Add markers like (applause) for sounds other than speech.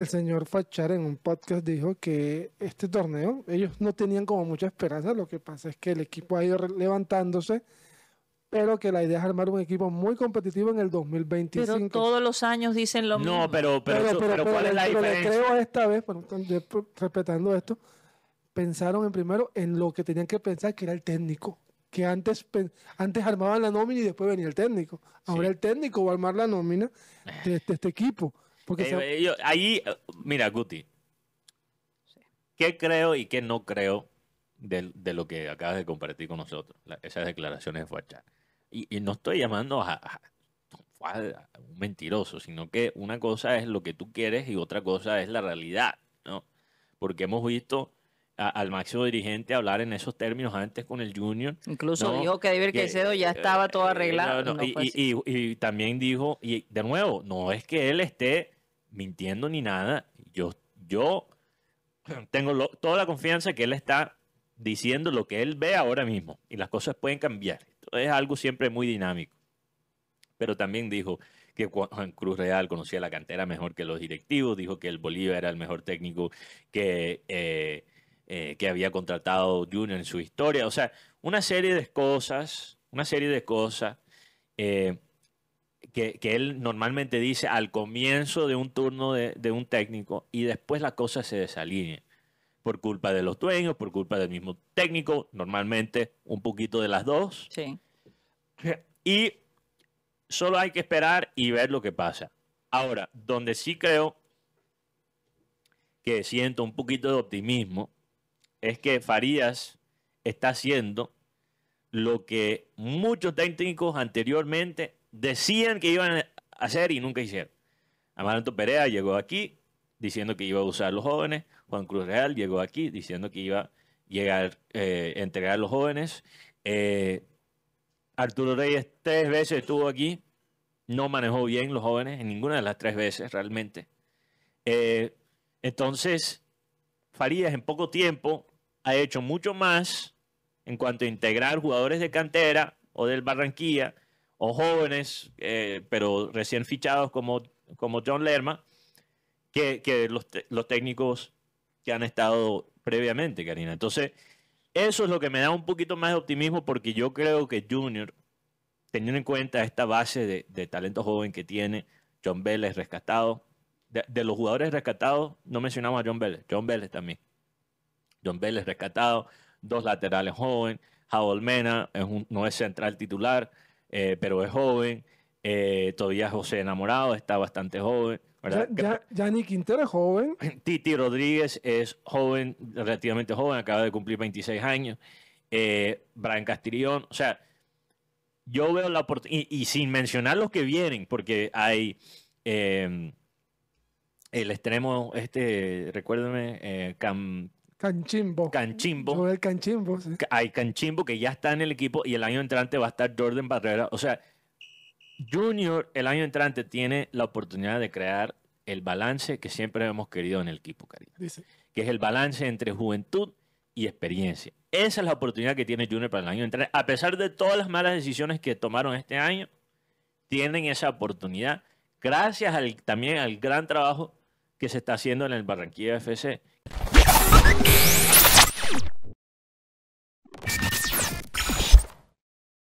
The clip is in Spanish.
el señor Fachar en un podcast dijo que este torneo ellos no tenían como mucha esperanza, lo que pasa es que el equipo ha ido levantándose, pero que la idea es armar un equipo muy competitivo en el 2025. Pero todos los años dicen lo mismo. No, pero, pero, pero, ¿cuál es la diferencia? Creo esta vez, respetando esto, pensaron en primero en lo que tenían que pensar, que era el técnico que antes, antes armaban la nómina y después venía el técnico. Ahora el técnico va a armar la nómina eh. este, de, este equipo. Eh, ahí, mira, Guti, ¿qué creo y qué no creo de, lo que acabas de compartir con nosotros? esas declaraciones de Y, no estoy llamando a, un mentiroso, sino que una cosa es lo que tú quieres y otra cosa es la realidad, ¿no? Porque hemos visto al máximo dirigente hablar en esos términos antes con el Junior. Incluso dijo que David Quecedo ya estaba todo eh, arreglado. y, y, también dijo, y de nuevo, no es que él esté mintiendo ni nada. Yo, yo (clears throat) tengo toda la confianza que él está diciendo lo que él ve ahora mismo y las cosas pueden cambiar. es algo siempre muy dinámico. Pero también dijo que Juan Cruz Real conocía la cantera mejor que los directivos, dijo que el Bolívar era el mejor técnico que, eh, eh, que había contratado Junior en su historia. O sea, una serie de cosas, una serie de cosas eh, que, él normalmente dice al comienzo de un turno de, un técnico y después la cosa se desalinea por culpa de los dueños, por culpa del mismo técnico, normalmente un poquito de las dos. Sí. Y solo hay que esperar y ver lo que pasa. Ahora, donde sí creo que siento un poquito de optimismo es que Farías está haciendo lo que muchos técnicos anteriormente decían que iban a hacer y nunca hicieron. Amaranto Perea llegó aquí diciendo que iba a usar a los jóvenes. Juan Cruz Real llegó aquí diciendo que iba a llegar, a eh, entregar a los jóvenes. Eh, Arturo Reyes tres veces estuvo aquí. No manejó bien los jóvenes en ninguna de las tres veces realmente. Eh, entonces, Farías en poco tiempo ha hecho mucho más en cuanto a integrar jugadores de cantera o del Barranquilla o jóvenes, eh, pero recién fichados como, John Lerma, que, los, técnicos que han estado previamente, Karina. Entonces, eso es lo que me da un poquito más de optimismo porque yo creo que Junior, teniendo en cuenta esta base de, talento joven que tiene, John Vélez rescatado, de, los jugadores rescatados, no mencionamos a John Vélez, John Vélez también. John Vélez rescatado, dos laterales jóvenes, Javier Mena es no es central titular, eh, pero es joven. Eh, todavía José Enamorado está bastante joven. ¿verdad? Ya, Quintero es joven. (clears throat) Titi Rodríguez es joven, relativamente joven, acaba de cumplir 26 años. Eh, Brian Castrillón, o sea, yo veo la oportunidad, y, sin mencionar los que vienen, porque hay el extremo, este, recuérdame, Cam Canchimbo. Canchimbo. Canchimbo, Hay Canchimbo que ya está en el equipo y el año entrante va a estar Jordan Barrera. O sea, Junior el año entrante tiene la oportunidad de crear el balance que siempre hemos querido en el equipo, cariño. Dice. Que es el balance entre juventud y experiencia. Esa es la oportunidad que tiene Junior para el año entrante. A pesar de todas las malas decisiones que tomaron este año, tienen esa oportunidad gracias al, también al gran trabajo que se está haciendo en el Barranquilla FC. you